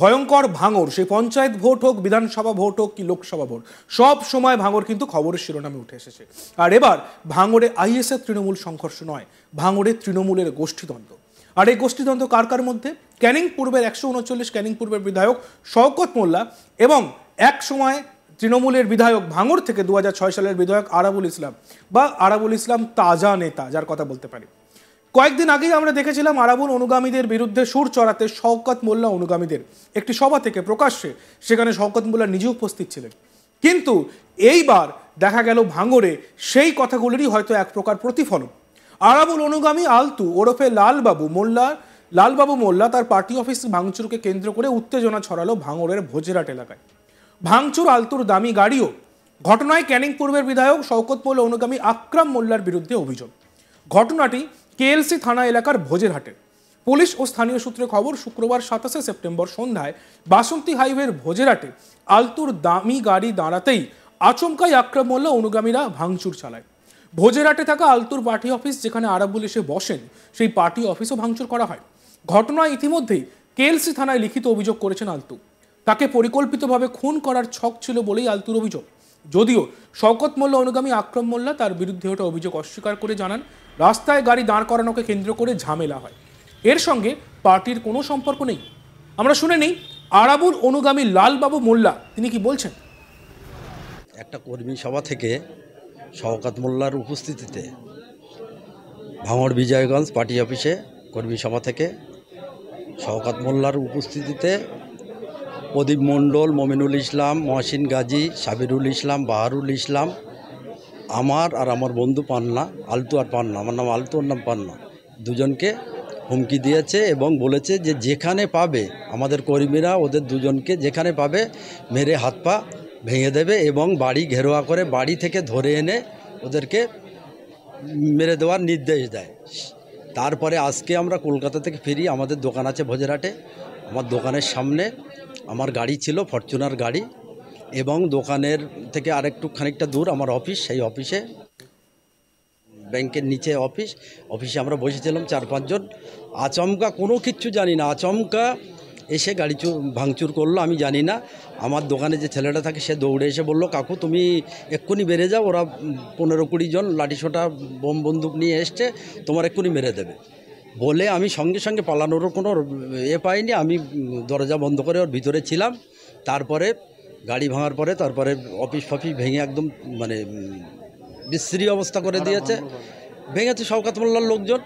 ভয়ঙ্কর ভাঙর সেই পঞ্চায়েত ভোট হোক বিধানসভা ভোট হোক কি লোকসভা ভোট সব সময় ভাঙর কিন্তু খবরের শিরোনামে উঠে এসেছে আর এবার ভাঙরে আইএসএফ তৃণমূল সংঘর্ষ নয় ভাঙরে তৃণমূলের গোষ্ঠীদ্বন্দ্ব আর এই গোষ্ঠীদ্বন্দ্ব কার কার মধ্যে ক্যানিং পূর্বের একশো উনচল্লিশ ক্যানিং পূর্বের বিধায়ক শওকত মোল্লা এবং এক সময় তৃণমূলের বিধায়ক ভাঙর থেকে দু সালের বিধায়ক আরাবুল ইসলাম বা আরাবুল ইসলাম তাজা নেতা যার কথা বলতে পারি কয়েকদিন আগেই আমরা দেখেছিলাম আরাবুল অনুগামীদের বিরুদ্ধে সুর চড়াতে শওকত মোল্লা অনুগামীদের একটি সভা থেকে প্রকাশ্যে সেখানে শওকত মোল্লা নিজে উপস্থিত ছিলেন কিন্তু এইবার দেখা গেল ভাঙরে সেই কথাগুলিরই হয়তো এক প্রকার প্রতিফলন আরাবুল অনুগামী আলতু ওরফে লালবাবু মোল্লা লালবাবু মোল্লা তার পার্টি অফিস ভাঙচুরকে কেন্দ্র করে উত্তেজনা ছড়ালো ভাঙরের ভোজেরাট এলাকায় ভাঙচুর আলতুর দামি গাড়িও ঘটনায় ক্যানিং পূর্বের বিধায়ক শওকত মোল্লা অনুগামী আকরাম মোল্লার বিরুদ্ধে অভিযোগ ঘটনাটি কেএলসি থানা এলাকার ভোজেরহাটে পুলিশ ও স্থানীয় সূত্রে খবর শুক্রবার সাতাশে সেপ্টেম্বর সন্ধ্যায় বাসন্তী হাইওয়ের ভোজেরহাটে আলতুর দামি গাড়ি দাঁড়াতেই আচমকাই আক্রম মোল্লা অনুগামীরা ভাঙচুর চালায় ভোজেরহাটে থাকা আলতুর পার্টি অফিস যেখানে আরাবুল এসে বসেন সেই পার্টি অফিসও ভাঙচুর করা হয় ঘটনায় ইতিমধ্যেই কেএলসি থানায় লিখিত অভিযোগ করেছেন আলতু তাকে পরিকল্পিতভাবে খুন করার ছক ছিল বলেই আলতুর অভিযোগ যদিও শওকত মোল্লা অনুগামী আক্রম মোল্লা তার বিরুদ্ধে ওঠা অভিযোগ অস্বীকার করে জানান রাস্তায় গাড়ি দাঁড় করানোকে কেন্দ্র করে ঝামেলা হয় এর সঙ্গে পার্টির কোনো সম্পর্ক নেই আমরা শুনে নেই আরাবুর অনুগামী লালবাবু মোল্লা তিনি কি বলছেন একটা কর্মী সভা থেকে শওকাত মোল্লার উপস্থিতিতে ভাঙড় বিজয়গঞ্জ পার্টি অফিসে কর্মী সভা থেকে শওকাত মোল্লার উপস্থিতিতে প্রদীপ মণ্ডল মমিনুল ইসলাম মহসিন গাজী সাবিরুল ইসলাম বাহারুল ইসলাম আমার আর আমার বন্ধু পান্না আলতু আর পান্না আমার নাম আলতু ওর নাম পান্না দুজনকে হুমকি দিয়েছে এবং বলেছে যে যেখানে পাবে আমাদের কর্মীরা ওদের দুজনকে যেখানে পাবে মেরে হাত পা ভেঙে দেবে এবং বাড়ি ঘেরোয়া করে বাড়ি থেকে ধরে এনে ওদেরকে মেরে দেওয়ার নির্দেশ দেয় তারপরে আজকে আমরা কলকাতা থেকে ফিরি আমাদের দোকান আছে ভোজেরাটে আমার দোকানের সামনে আমার গাড়ি ছিল ফরচুনার গাড়ি এবং দোকানের থেকে আরেকটু খানিকটা দূর আমার অফিস সেই অফিসে ব্যাংকের নিচে অফিস অফিসে আমরা বসেছিলাম চার পাঁচজন আচমকা কোনো কিচ্ছু জানি না আচমকা এসে গাড়ি চুর ভাঙচুর করলো আমি জানি না আমার দোকানে যে ছেলেটা থাকে সে দৌড়ে এসে বলল কাকু তুমি এক্ষুনি বেড়ে যাও ওরা পনেরো কুড়ি জন লাঠিসোটা বোম বন্দুক নিয়ে এসছে তোমার এক্ষুনি মেরে দেবে বলে আমি সঙ্গে সঙ্গে পালানোরও কোনো এ পাইনি আমি দরজা বন্ধ করে ওর ভিতরে ছিলাম তারপরে গাড়ি ভাঙার পরে তারপরে অফিস ফফিস ভেঙে একদম মানে বিশ্রী অবস্থা করে দিয়েছে ভেঙেছে শওকাত মোল্লার লোকজন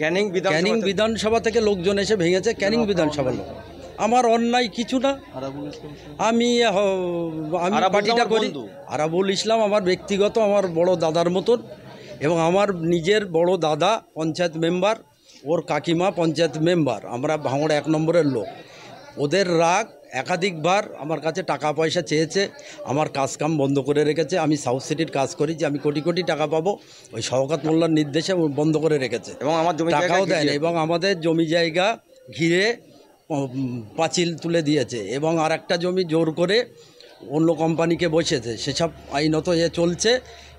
ক্যানিং ক্যানিং বিধানসভা থেকে লোকজন এসে ভেঙেছে ক্যানিং বিধানসভার লোক আমার অন্যায় কিছু না আমি আমি পার্টিটা করি আরাবুল ইসলাম আমার ব্যক্তিগত আমার বড় দাদার মতন এবং আমার নিজের বড় দাদা পঞ্চায়েত মেম্বার ওর কাকিমা পঞ্চায়েত মেম্বার আমরা ভাঙড় এক নম্বরের লোক ওদের রাগ একাধিকবার আমার কাছে টাকা পয়সা চেয়েছে আমার কাজকাম বন্ধ করে রেখেছে আমি সাউথ সিটির কাজ করি যে আমি কোটি কোটি টাকা পাবো ওই শওকাত মোল্লার নির্দেশে বন্ধ করে রেখেছে এবং আমার জমি টাকাও দেয় এবং আমাদের জমি জায়গা ঘিরে পাঁচিল তুলে দিয়েছে এবং আর একটা জমি জোর করে অন্য কোম্পানিকে বসেছে সেসব আইনত এ চলছে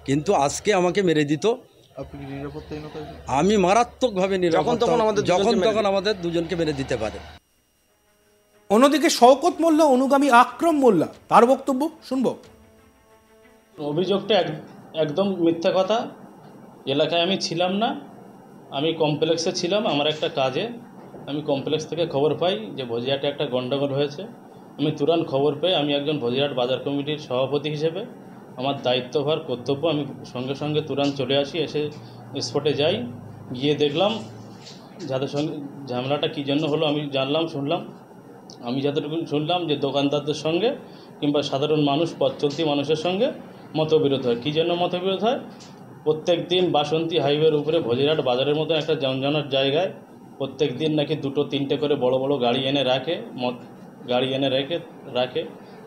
কিন্তু আজকে আমাকে মেরে দিত আমি মারাত্মকভাবে যখন তখন আমাদের দুজনকে মেরে দিতে পারে অন্যদিকে শওকত মোল্লা অনুগামী আক্রম মোল্লা তার বক্তব্য শুনব অভিযোগটা একদম মিথ্যা কথা এলাকায় আমি ছিলাম না আমি কমপ্লেক্সে ছিলাম আমার একটা কাজে আমি কমপ্লেক্স থেকে খবর পাই যে ভজিয়াটে একটা গণ্ডগোল হয়েছে আমি তুরান্ত খবর পেয়ে আমি একজন ভোজিয়াট বাজার কমিটির সভাপতি হিসেবে আমার দায়িত্বভার কর্তব্য আমি সঙ্গে সঙ্গে তুরান্ত চলে আসি এসে স্পটে যাই গিয়ে দেখলাম যাদের সঙ্গে ঝামেলাটা কী জন্য হলো আমি জানলাম শুনলাম আমি যতটুকু শুনলাম যে দোকানদারদের সঙ্গে কিংবা সাধারণ মানুষ পথ চলতি মানুষের সঙ্গে মতবিরোধ হয় কী জন্য মতবিরোধ হয় প্রত্যেক দিন বাসন্তী হাইওয়ের উপরে ভোজিরাট বাজারের মতো একটা জনজনার জায়গায় প্রত্যেক দিন নাকি দুটো তিনটে করে বড় বড় গাড়ি এনে রাখে মদ গাড়ি এনে রেখে রাখে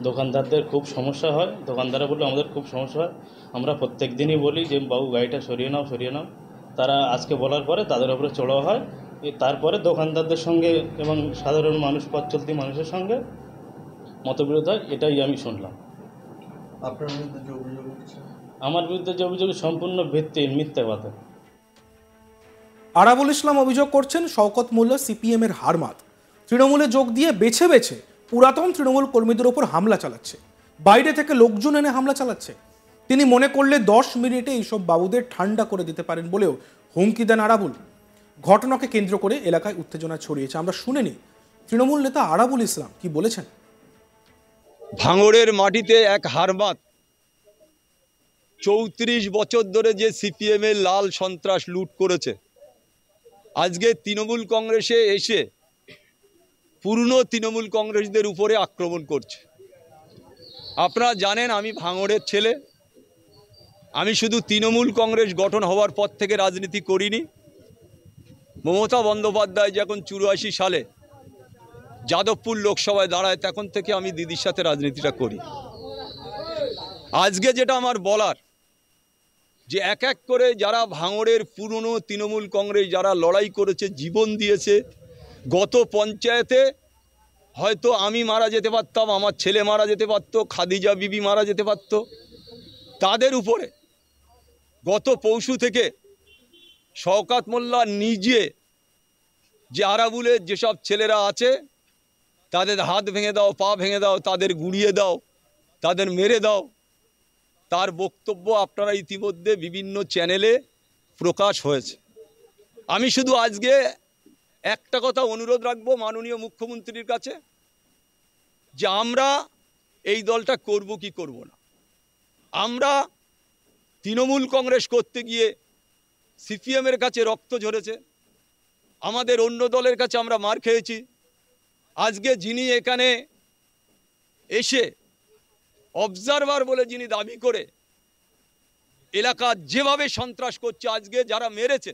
দোকানদারদের খুব সমস্যা হয় দোকানদাররা বললে আমাদের খুব সমস্যা হয় আমরা প্রত্যেক দিনই বলি যে বাবু গাড়িটা সরিয়ে নাও সরিয়ে নাও তারা আজকে বলার পরে তাদের উপরে চড়াও হয় তারপরে দোকানদারদের সঙ্গে এবং সাধারণ মানুষ পথ চলতি মানুষের সঙ্গে মতবিরোধ হয় এটাই আমি শুনলাম আমার বিরুদ্ধে যে অভিযোগ সম্পূর্ণ ভিত্তি মিথ্যা কথা আরাবুল ইসলাম অভিযোগ করছেন শওকত মোল্লা সিপিএমের হারমাত তৃণমূলে যোগ দিয়ে বেছে বেছে পুরাতন তৃণমূল কর্মীদের ওপর হামলা চালাচ্ছে বাইরে থেকে লোকজন এনে হামলা চালাচ্ছে তিনি মনে করলে দশ মিনিটে এইসব বাবুদের ঠান্ডা করে দিতে পারেন বলেও হুমকি দেন আরাবুল ঘটনাকে কেন্দ্র করে এলাকায় উত্তেজনা ছড়িয়েছে আমরা শুনেনি তৃণমূল নেতা আরাবুল ইসলাম কি বলেছেন ভাঙড়ের মাটিতে এক হারমাত চৌত্রিশ বছর ধরে যে সিপিএমের লাল সন্ত্রাস লুট করেছে আজকে তৃণমূল কংগ্রেসে এসে পুরনো তৃণমূল কংগ্রেসদের উপরে আক্রমণ করছে আপনারা জানেন আমি ভাঙড়ের ছেলে আমি শুধু তৃণমূল কংগ্রেস গঠন হওয়ার পর থেকে রাজনীতি করিনি মমতা বন্দ্যোপাধ্যায় যখন চুরাশি সালে যাদবপুর লোকসভায় দাঁড়ায় তখন থেকে আমি দিদির সাথে রাজনীতিটা করি আজকে যেটা আমার বলার যে এক এক করে যারা ভাঙড়ের পুরনো তৃণমূল কংগ্রেস যারা লড়াই করেছে জীবন দিয়েছে গত পঞ্চায়েতে হয়তো আমি মারা যেতে পারতাম আমার ছেলে মারা যেতে পারত খাদিজা বিবি মারা যেতে পারত তাদের উপরে গত পৌষু থেকে শওকাত মোল্লা নিজে যে আরাবুলের যেসব ছেলেরা আছে তাদের হাত ভেঙে দাও পা ভেঙে দাও তাদের গুঁড়িয়ে দাও তাদের মেরে দাও তার বক্তব্য আপনারা ইতিমধ্যে বিভিন্ন চ্যানেলে প্রকাশ হয়েছে আমি শুধু আজকে একটা কথা অনুরোধ রাখবো মাননীয় মুখ্যমন্ত্রীর কাছে যে আমরা এই দলটা করব কি করব না আমরা তৃণমূল কংগ্রেস করতে গিয়ে সিপিএমের কাছে রক্ত ঝরেছে আমাদের অন্য দলের কাছে আমরা মার খেয়েছি আজকে যিনি এখানে এসে অবজারভার বলে যিনি দাবি করে এলাকা যেভাবে সন্ত্রাস করছে আজকে যারা মেরেছে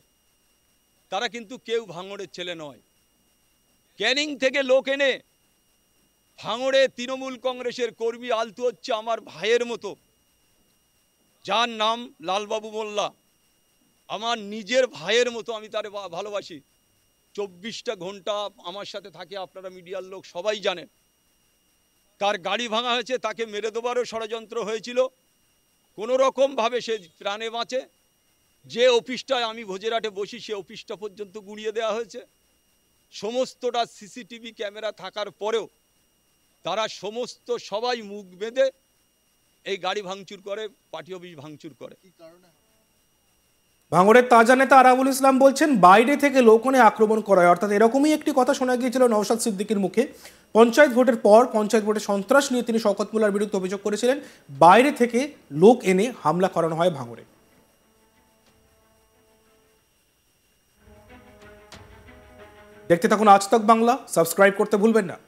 তারা কিন্তু কেউ ভাঙড়ের ছেলে নয় ক্যানিং থেকে লোক এনে ভাঙড়ে তৃণমূল কংগ্রেসের কর্মী আলতু হচ্ছে আমার ভাইয়ের মতো যার নাম লালবাবু মোল্লা আমার নিজের ভাইয়ের মতো আমি তার ভালোবাসি চব্বিশটা ঘন্টা আমার সাথে থাকে আপনারা মিডিয়ার লোক সবাই জানেন তার গাড়ি ভাঙা হয়েছে তাকে মেরে দেবারও ষড়যন্ত্র হয়েছিল কোনো রকমভাবে সে প্রাণে বাঁচে যে অফিসটায় আমি ভোজেরাটে বসি সে অফিসটা পর্যন্ত গুঁড়িয়ে দেওয়া হয়েছে সমস্তটা সিসিটিভি ক্যামেরা থাকার পরেও তারা সমস্ত সবাই মুখ বেঁধে এই গাড়ি ভাঙচুর করে পার্টি অফিস ভাঙচুর করে ভাঙড়ের তাজা নেতা আরাবুল ইসলাম বলছেন বাইরে থেকে লোকনে আক্রমণ করা হয় অর্থাৎ এরকমই একটি কথা শোনা গিয়েছিল নওশাদ সিদ্দিকির মুখে পঞ্চায়েত ভোটের পর পঞ্চায়েত ভোটে সন্ত্রাস নিয়ে তিনি শকত বিরুদ্ধে অভিযোগ করেছিলেন বাইরে থেকে লোক এনে হামলা করানো হয় ভাঙড়ে দেখতে থাকুন আজ তক বাংলা সাবস্ক্রাইব করতে ভুলবেন না